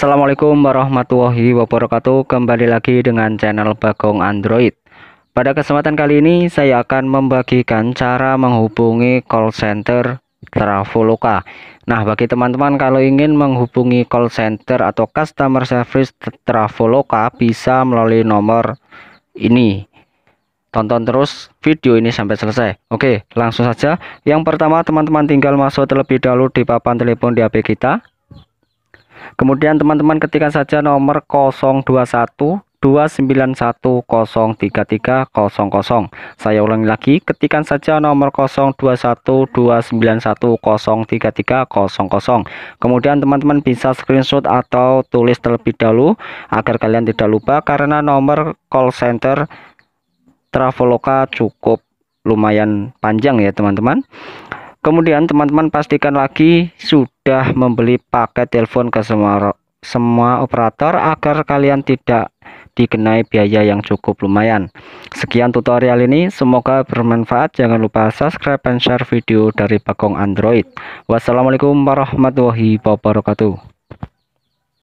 Assalamualaikum warahmatullahi wabarakatuh Kembali lagi dengan channel Bagong Android Pada kesempatan kali ini saya akan membagikan cara menghubungi call center Traveloka Nah bagi teman-teman kalau ingin menghubungi call center atau customer service Traveloka Bisa melalui nomor ini tonton terus video ini sampai selesai oke langsung saja yang pertama teman-teman tinggal masuk terlebih dahulu di papan telepon di HP kita kemudian teman-teman ketika saja nomor 021 29103300. Saya ulangi lagi, ketikan saja nomor 02129103300. Kemudian teman-teman bisa screenshot atau tulis terlebih dahulu agar kalian tidak lupa karena nomor call center Traveloka cukup lumayan panjang ya teman-teman kemudian teman-teman pastikan lagi sudah membeli paket telepon ke semua semua operator agar kalian tidak dikenai biaya yang cukup lumayan. Sekian tutorial ini, semoga bermanfaat. Jangan lupa subscribe dan share video dari Pakong Android. Wassalamualaikum warahmatullahi wabarakatuh.